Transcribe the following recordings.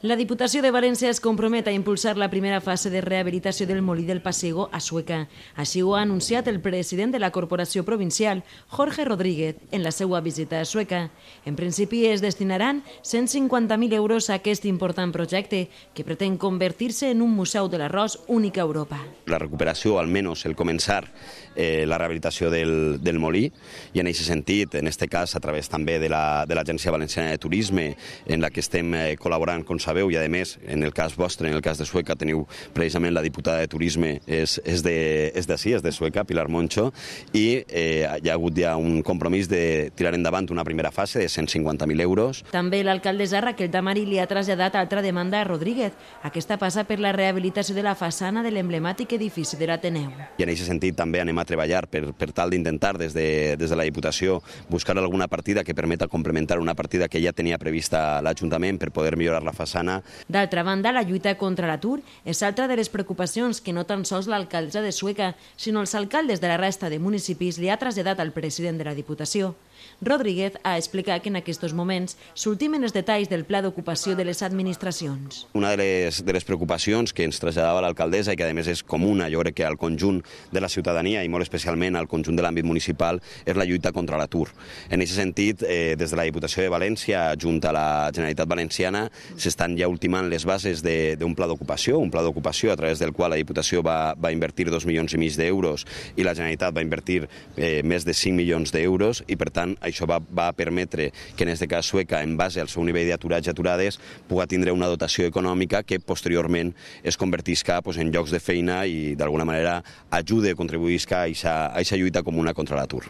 La Diputació de València es compromet a impulsar la primera fase de rehabilitació del molí del Passego a Sueca. Així ho ha anunciat el president de la Corporació Provincial, Jorge Rodríguez, en la seva visita a Sueca. En principi es destinaran 150.000 euros a aquest important projecte, que pretén convertir-se en un museu de l'arròs únic a Europa. La recuperació, almenys el començar eh, la rehabilitació del, del molí, i en aquest sentit, en aquest cas, a través també de l'Agència la, de Valenciana de Turisme, en la que estem eh, col·laborant constantment sabeu i a més en el cas vostre, en el cas de Sueca teniu precisament la diputada de Turisme és, és de és sí, és de Sueca, Pilar Moncho i eh, hi ha hagut ja un compromís de tirar endavant una primera fase de 150.000 euros. També l'alcaldessa Raquel Tamari li ha traslladat altra demanda a Rodríguez. Aquesta passa per la rehabilitació de la façana de l'emblemàtic edifici de l'Ateneu. I en aquest sentit també anem a treballar per, per tal d'intentar des, de, des de la Diputació buscar alguna partida que permeta complementar una partida que ja tenia prevista l'Ajuntament per poder millorar la façana façana. D'altra banda, la lluita contra l'atur és altra de les preocupacions que no tan sols l'alcaldessa de Sueca, sinó els alcaldes de la resta de municipis li ha traslladat al president de la Diputació. Rodríguez ha explicat que en aquests moments s'ultimen els detalls del pla d'ocupació de les administracions. Una de les, de les preocupacions que ens traslladava l'alcaldessa i que a més és comuna, jo crec que al conjunt de la ciutadania i molt especialment al conjunt de l'àmbit municipal, és la lluita contra l'atur. En aquest sentit, eh, des de la Diputació de València, junt a la Generalitat Valenciana, s'estan ja ultimant les bases d'un pla d'ocupació, un pla d'ocupació a través del qual la Diputació va, va invertir 2 milions i mig d'euros i la Generalitat va invertir eh, més de 5 milions d'euros i, per tant, tant, això va, va permetre que, en aquest cas, Sueca, en base al seu nivell d'aturats i aturades, pugui tindre una dotació econòmica que posteriorment es convertisca pues, en llocs de feina i, d'alguna manera, ajude, contribuïsca a aquesta lluita comuna contra l'atur.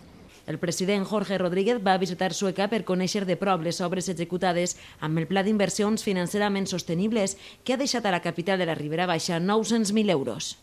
El president Jorge Rodríguez va visitar Sueca per conèixer de prop les obres executades amb el pla d'inversions financerament sostenibles que ha deixat a la capital de la Ribera Baixa 900.000 euros.